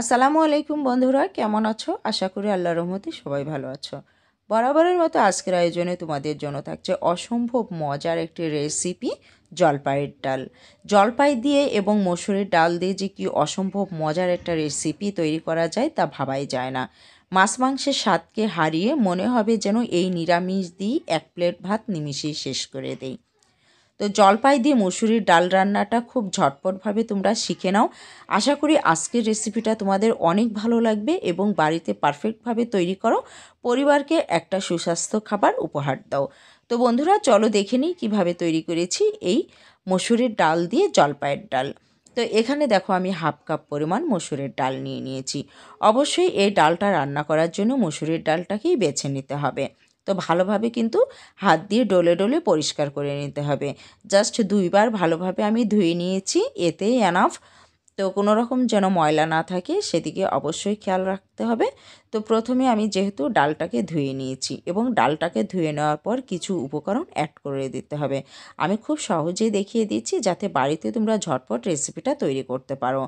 আসসালামু আলাইকুম বন্ধুরা কেমন আছো আশা করি আল্লাহ রহমতে সবাই ভালো আছো বরাবরের মতো আজকের আয়োজনে তোমাদের জন্য থাকছে অসম্ভব মজার একটি রেসিপি জলপাইয়ের ডাল জলপাই দিয়ে এবং মসুরের ডাল দিয়ে যে কি অসম্ভব মজার একটা রেসিপি তৈরি করা যায় তা ভাবাই যায় না মাছ মাংসের স্বাদকে হারিয়ে মনে হবে যেন এই নিরামিষ দিই এক প্লেট ভাত নিমিশেই শেষ করে দেয় তো জলপাই দিয়ে মসুরির ডাল রান্নাটা খুব ঝটপটভাবে তোমরা শিখে নাও আশা করি আজকের রেসিপিটা তোমাদের অনেক ভালো লাগবে এবং বাড়িতে পারফেক্টভাবে তৈরি করো পরিবারকে একটা সুস্বাস্থ্য খাবার উপহার দাও তো বন্ধুরা চলো দেখে নিই কীভাবে তৈরি করেছি এই মসুরের ডাল দিয়ে জলপাইয়ের ডাল তো এখানে দেখো আমি হাফ কাপ পরিমাণ মসুরের ডাল নিয়ে নিয়েছি অবশ্যই এই ডালটা রান্না করার জন্য মসুরের ডালটাকেই বেছে নিতে হবে তো ভালোভাবে কিন্তু হাত দিয়ে ডলে ডলে পরিষ্কার করে নিতে হবে জাস্ট দুইবার ভালোভাবে আমি ধুয়ে নিয়েছি এতেই অ্যানাফ তো কোনো রকম যেন ময়লা না থাকে সেদিকে অবশ্যই খেয়াল রাখতে হবে তো প্রথমে আমি যেহেতু ডালটাকে ধুয়ে নিয়েছি এবং ডালটাকে ধুয়ে নেওয়ার পর কিছু উপকরণ অ্যাড করে দিতে হবে আমি খুব সহজেই দেখিয়ে দিচ্ছি যাতে বাড়িতে তোমরা ঝটপট রেসিপিটা তৈরি করতে পারো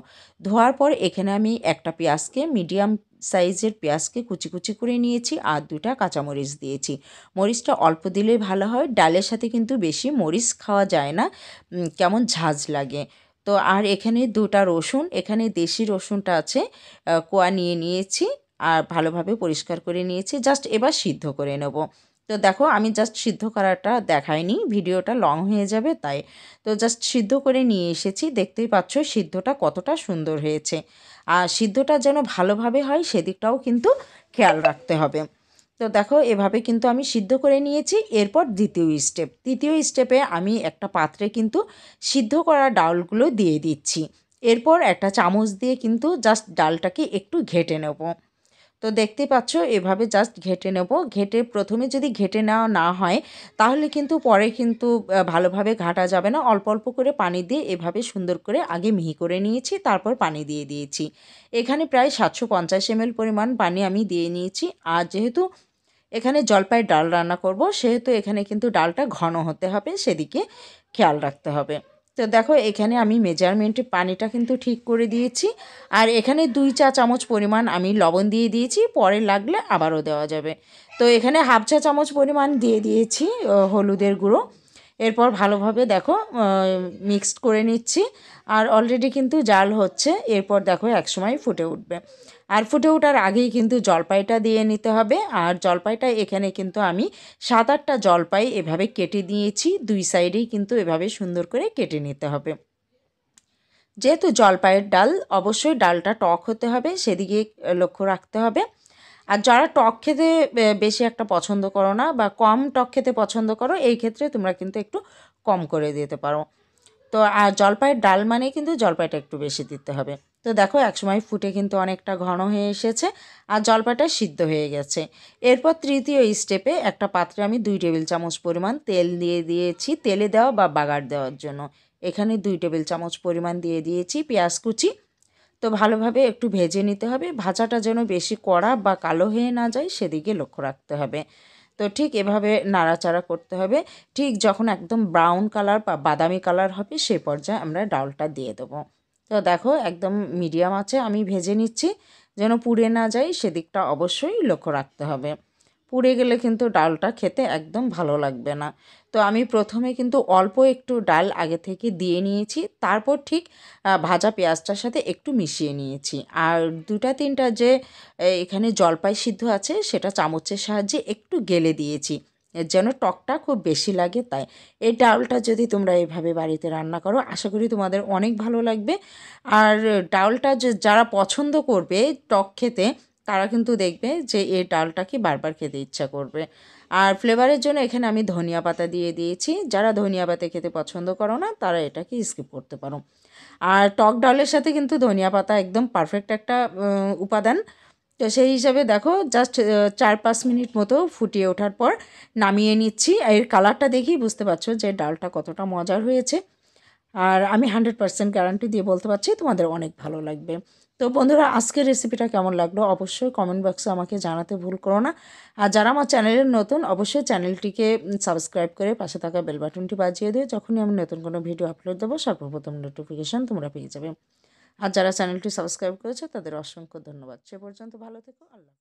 ধোয়ার পর এখানে আমি একটা পেঁয়াজকে মিডিয়াম সাইজের পেঁয়াজকে কুচি কুচি করে নিয়েছি আর দুটা কাঁচামরিচ দিয়েছি মরিচটা অল্প দিলে ভালো হয় ডালের সাথে কিন্তু বেশি মরিচ খাওয়া যায় না কেমন ঝাঁজ লাগে তো আর এখানে দুটা রসুন এখানে দেশি রসুনটা আছে কোয়া নিয়ে নিয়েছি আর ভালোভাবে পরিষ্কার করে নিয়েছি জাস্ট এবার সিদ্ধ করে নেব তো দেখো আমি জাস্ট সিদ্ধ করাটা দেখাইনি ভিডিওটা লং হয়ে যাবে তাই তো জাস্ট সিদ্ধ করে নিয়ে এসেছি দেখতেই পাচ্ছ সিদ্ধটা কতটা সুন্দর হয়েছে আর সিদ্ধটা যেন ভালোভাবে হয় সেদিকটাও কিন্তু খেয়াল রাখতে হবে তো দেখো এভাবে কিন্তু আমি সিদ্ধ করে নিয়েছি এরপর দ্বিতীয় স্টেপ তৃতীয় স্টেপে আমি একটা পাত্রে কিন্তু সিদ্ধ করা ডালগুলো দিয়ে দিচ্ছি এরপর একটা চামচ দিয়ে কিন্তু জাস্ট ডালটাকে একটু ঘেটে নেবো তো দেখতে পাচ্ছ এভাবে জাস্ট ঘেটে নেব ঘেটে প্রথমে যদি ঘেটে নেওয়া না হয় তাহলে কিন্তু পরে কিন্তু ভালোভাবে ঘাটা যাবে না অল্প অল্প করে পানি দিয়ে এভাবে সুন্দর করে আগে মিহি করে নিয়েছি তারপর পানি দিয়ে দিয়েছি এখানে প্রায় সাতশো পঞ্চাশ এমএল পরিমাণ পানি আমি দিয়ে নিয়েছি আর যেহেতু এখানে জলপাই ডাল রান্না করব সেহেতু এখানে কিন্তু ডালটা ঘন হতে হবে সেদিকে খেয়াল রাখতে হবে তো দেখো এখানে আমি মেজারমেন্টে পানিটা কিন্তু ঠিক করে দিয়েছি আর এখানে দুই চা চামচ পরিমাণ আমি লবণ দিয়ে দিয়েছি পরে লাগলে আবারও দেওয়া যাবে তো এখানে হাফ চা চামচ পরিমাণ দিয়ে দিয়েছি হলুদের গুঁড়ো এরপর ভালোভাবে দেখো মিক্সড করে নিচ্ছি আর অলরেডি কিন্তু জাল হচ্ছে এরপর দেখো একসময় ফুটে উঠবে আর ফুটে ওঠার আগেই কিন্তু জলপাইটা দিয়ে নিতে হবে আর জলপাইটা এখানে কিন্তু আমি সাত আটটা জলপাই এভাবে কেটে দিয়েছি দুই সাইডেই কিন্তু এভাবে সুন্দর করে কেটে নিতে হবে যেহেতু জলপাইয়ের ডাল অবশ্যই ডালটা টক হতে হবে সেদিকে লক্ষ্য রাখতে হবে আর যারা টক খেতে বেশি একটা পছন্দ করো না বা কম টক খেতে পছন্দ করো এই ক্ষেত্রে তোমরা কিন্তু একটু কম করে দিতে পারো তো আর জলপাইয়ের ডাল মানে কিন্তু জলপাইটা একটু বেশি দিতে হবে তো দেখো একসময় ফুটে কিন্তু অনেকটা ঘন হয়ে এসেছে আর জলপাইটা সিদ্ধ হয়ে গেছে এরপর তৃতীয় স্টেপে একটা পাত্রে আমি দুই টেবিল চামচ পরিমাণ তেল দিয়ে দিয়েছি তেলে দেওয়া বা বাগার দেওয়ার জন্য এখানে দুই টেবিল চামচ পরিমাণ দিয়ে দিয়েছি পেঁয়াজ কুচি তো ভালোভাবে একটু ভেজে নিতে হবে ভাজাটা যেন বেশি কড়া বা কালো হয়ে না যায় সেদিকে লক্ষ্য রাখতে হবে তো ঠিক এভাবে নাড়াচাড়া করতে হবে ঠিক যখন একদম ব্রাউন কালার বা বাদামি কালার হবে সেই পর্যায়ে আমরা ডালটা দিয়ে দেবো তো দেখো একদম মিডিয়াম আছে আমি ভেজে নিচ্ছি যেন পুড়ে না যায় সেদিকটা অবশ্যই লক্ষ্য রাখতে হবে পুড়ে গেলে কিন্তু ডালটা খেতে একদম ভালো লাগবে না তো আমি প্রথমে কিন্তু অল্প একটু ডাল আগে থেকে দিয়ে নিয়েছি তারপর ঠিক ভাজা পেঁয়াজটার সাথে একটু মিশিয়ে নিয়েছি আর দুটা তিনটা যে এখানে জলপাই সিদ্ধ আছে সেটা চামচের সাহায্যে একটু গেলে দিয়েছি যেন টকটা খুব বেশি লাগে তাই এই ডাউলটা যদি তোমরা এভাবে বাড়িতে রান্না করো আশা করি তোমাদের অনেক ভালো লাগবে আর ডাউলটা যারা পছন্দ করবে টক খেতে তারা কিন্তু দেখবে যে এই ডালটাকে বারবার খেতে ইচ্ছা করবে আর ফ্লেভারের জন্য এখানে আমি ধনিয়া পাতা দিয়ে দিয়েছি যারা ধনিয়া পাতা খেতে পছন্দ করো না তারা এটাকে স্কিপ করতে পারো আর টক ডালের সাথে কিন্তু ধনিয়া পাতা একদম পারফেক্ট একটা উপাদান তো সেই হিসাবে দেখো জাস্ট চার পাঁচ মিনিট মতো ফুটিয়ে ওঠার পর নামিয়ে নিচ্ছি এর কালারটা দেখেই বুঝতে পারছো যে ডালটা কতটা মজার হয়েছে আর আমি হান্ড্রেড পার্সেন্ট গ্যারান্টি দিয়ে বলতে পারছি তোমাদের অনেক ভালো লাগবে তো বন্ধুরা আজকের রেসিপিটা কেমন লাগলো অবশ্যই কমেন্ট বক্সে আমাকে জানাতে ভুল করো না আর যারা আমার চ্যানেলের নতুন অবশ্যই চ্যানেলটিকে সাবস্ক্রাইব করে পাশে থাকা বেল বাটনটি বাজিয়ে দিয়ে যখনই আমি নতুন কোনো ভিডিও আপলোড দেবো সর্বপ্রথম নোটিফিকেশান তোমরা পেয়ে যাবে আর যারা চ্যানেলটি সাবস্ক্রাইব করেছে তাদের অসংখ্য ধন্যবাদ সে পর্যন্ত ভালো থেকো আল্লাহ